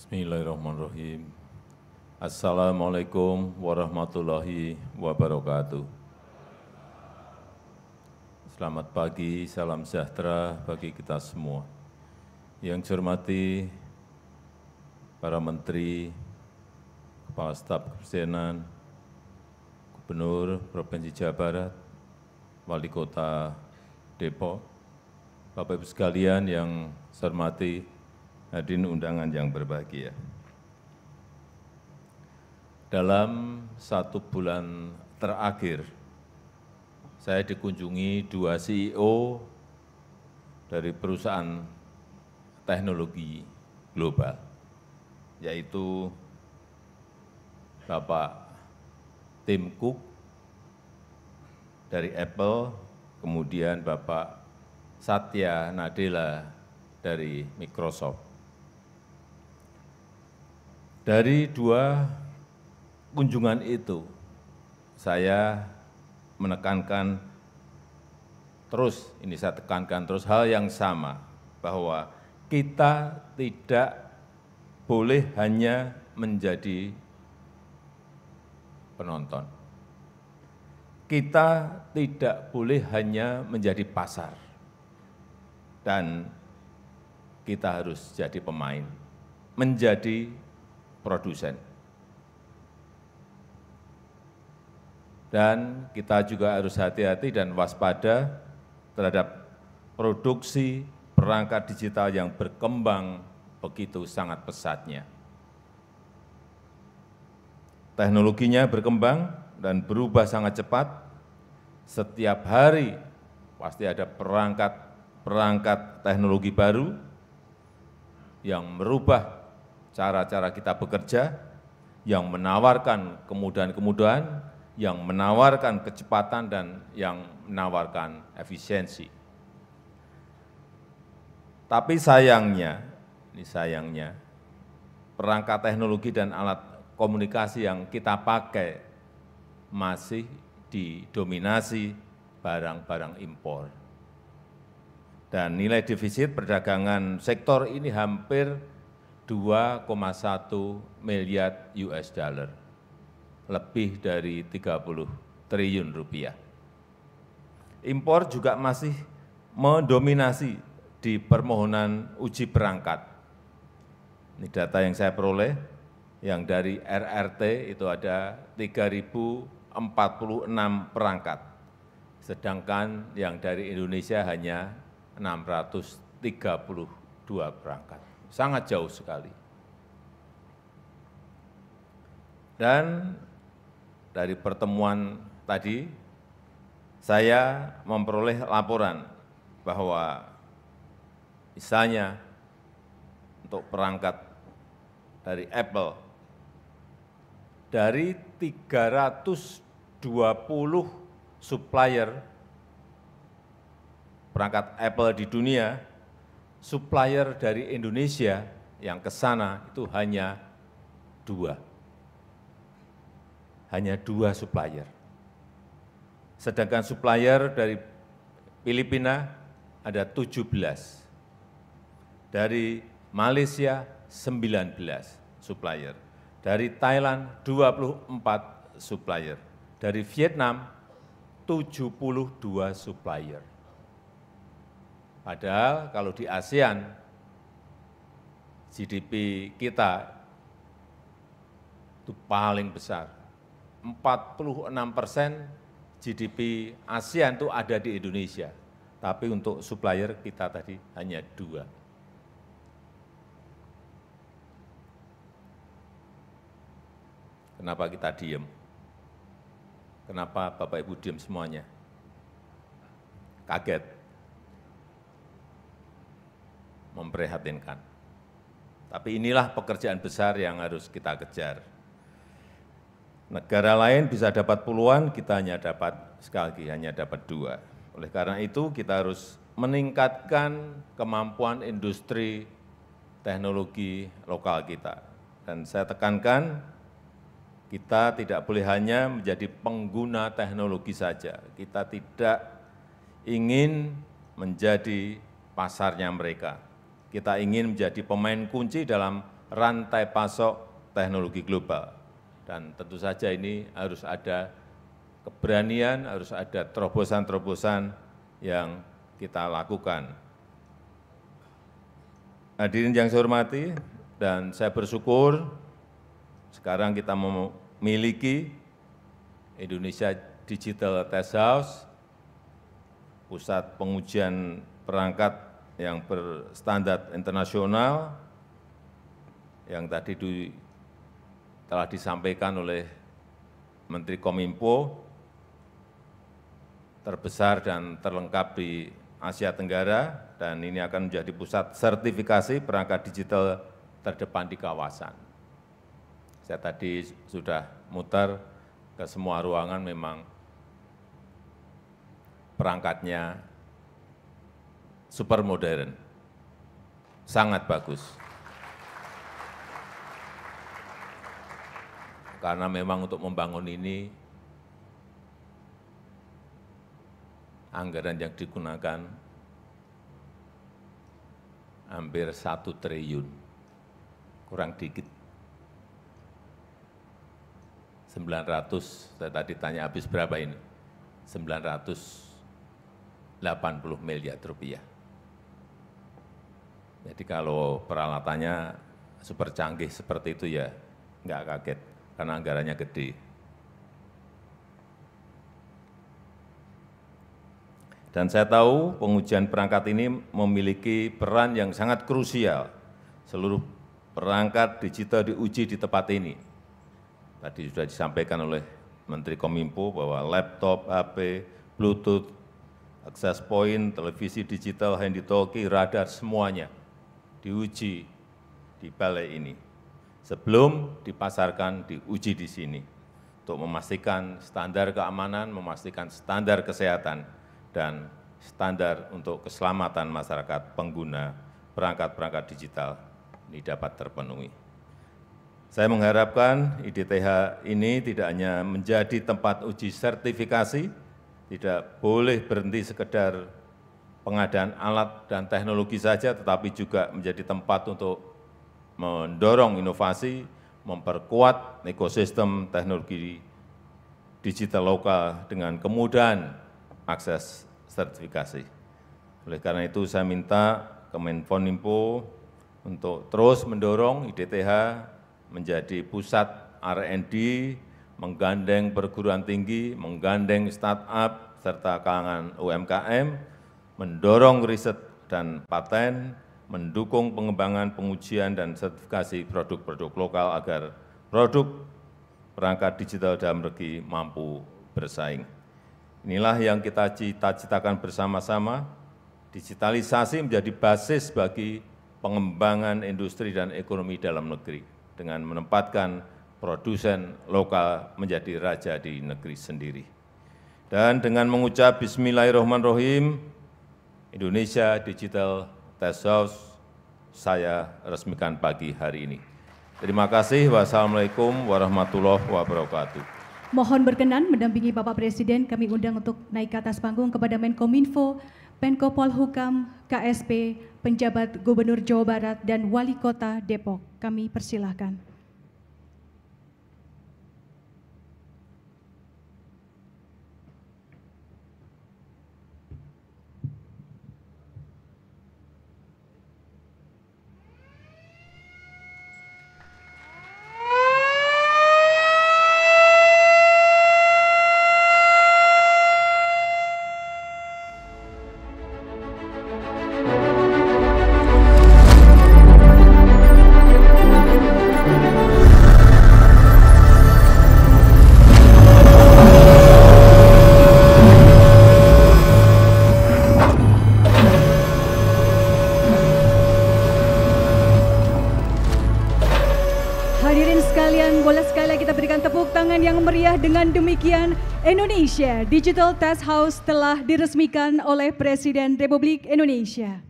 Bismillahirrahmanirrahim. Assalamualaikum warahmatullahi wabarakatuh. Selamat pagi, salam sejahtera bagi kita semua. Yang saya hormati para menteri, kepala staf kepresidenan, gubernur Provinsi Jawa Barat, wali kota Depok, Bapak Ibu sekalian yang saya hormati, hadirin undangan yang berbahagia. Dalam satu bulan terakhir, saya dikunjungi dua CEO dari perusahaan teknologi global, yaitu Bapak Tim Cook dari Apple, kemudian Bapak Satya Nadella dari Microsoft. Dari dua kunjungan itu, saya menekankan terus, ini saya tekankan terus hal yang sama, bahwa kita tidak boleh hanya menjadi penonton. Kita tidak boleh hanya menjadi pasar. Dan kita harus jadi pemain, menjadi produsen. Dan kita juga harus hati-hati dan waspada terhadap produksi perangkat digital yang berkembang begitu sangat pesatnya. Teknologinya berkembang dan berubah sangat cepat. Setiap hari pasti ada perangkat-perangkat teknologi baru yang merubah cara-cara kita bekerja yang menawarkan kemudahan-kemudahan, yang menawarkan kecepatan dan yang menawarkan efisiensi. Tapi sayangnya, ini sayangnya, perangkat teknologi dan alat komunikasi yang kita pakai masih didominasi barang-barang impor. Dan nilai defisit perdagangan sektor ini hampir 2,1 miliar US dollar, lebih dari 30 triliun rupiah. Impor juga masih mendominasi di permohonan uji perangkat. Ini data yang saya peroleh, yang dari RRT itu ada 3.046 perangkat, sedangkan yang dari Indonesia hanya 632 perangkat sangat jauh sekali. Dan dari pertemuan tadi, saya memperoleh laporan bahwa misalnya untuk perangkat dari Apple, dari 320 supplier perangkat Apple di dunia, supplier dari Indonesia yang ke sana itu hanya dua. Hanya dua supplier. Sedangkan supplier dari Filipina ada 17. Dari Malaysia 19 supplier. Dari Thailand 24 supplier. Dari Vietnam 72 supplier padahal kalau di asean gdp kita itu paling besar. 46 persen GDP ASEAN itu ada di Indonesia, tapi untuk supplier kita tadi hanya dua. Kenapa kita diem? Kenapa Bapak Ibu diem semuanya? Kaget memprihatinkan. Tapi inilah pekerjaan besar yang harus kita kejar. Negara lain bisa dapat puluhan, kita hanya dapat, sekali lagi, hanya dapat dua. Oleh karena itu, kita harus meningkatkan kemampuan industri teknologi lokal kita. Dan saya tekankan, kita tidak boleh hanya menjadi pengguna teknologi saja. Kita tidak ingin menjadi pasarnya mereka. Kita ingin menjadi pemain kunci dalam rantai pasok teknologi global. Dan tentu saja ini harus ada keberanian, harus ada terobosan-terobosan yang kita lakukan. Hadirin yang saya hormati, dan saya bersyukur sekarang kita memiliki Indonesia Digital Test House, pusat pengujian perangkat yang berstandar internasional yang tadi telah disampaikan oleh Menteri Kominfo terbesar dan terlengkap di Asia Tenggara dan ini akan menjadi pusat sertifikasi perangkat digital terdepan di kawasan. Saya tadi sudah muter ke semua ruangan memang perangkatnya super modern. Sangat bagus. Karena memang untuk membangun ini, anggaran yang digunakan hampir satu triliun, kurang dikit. 900, saya tadi tanya habis berapa ini? 980 miliar rupiah jadi kalau peralatannya super canggih seperti itu ya nggak kaget, karena anggarannya gede. Dan saya tahu pengujian perangkat ini memiliki peran yang sangat krusial. Seluruh perangkat digital diuji di tempat ini. Tadi sudah disampaikan oleh Menteri Kominfo bahwa laptop, HP, Bluetooth, access point, televisi digital, handy talkie, radar, semuanya – diuji di balai ini. Sebelum dipasarkan, diuji di sini untuk memastikan standar keamanan, memastikan standar kesehatan, dan standar untuk keselamatan masyarakat pengguna perangkat-perangkat digital ini dapat terpenuhi. Saya mengharapkan IDTH ini tidak hanya menjadi tempat uji sertifikasi, tidak boleh berhenti sekedar pengadaan alat dan teknologi saja, tetapi juga menjadi tempat untuk mendorong inovasi, memperkuat ekosistem teknologi digital lokal dengan kemudahan akses sertifikasi. Oleh karena itu saya minta Kemenponimpo untuk terus mendorong IDTH menjadi pusat R&D, menggandeng perguruan tinggi, menggandeng startup, serta kalangan UMKM, mendorong riset dan paten, mendukung pengembangan pengujian dan sertifikasi produk-produk lokal agar produk perangkat digital dalam negeri mampu bersaing. Inilah yang kita cita-citakan bersama-sama, digitalisasi menjadi basis bagi pengembangan industri dan ekonomi dalam negeri dengan menempatkan produsen lokal menjadi raja di negeri sendiri. Dan dengan mengucap Bismillahirrahmanirrahim, indonesia digital test house saya resmikan pagi hari ini. Terima kasih. Wassalamualaikum warahmatullahi wabarakatuh. Mohon berkenan mendampingi Bapak Presiden kami undang untuk naik ke atas panggung kepada Menkominfo, Menko Polhukam, KSP, penjabat Gubernur Jawa Barat dan Wali Kota Depok. Kami persilahkan. yang meriah dengan demikian, Indonesia Digital Test House telah diresmikan oleh Presiden Republik Indonesia.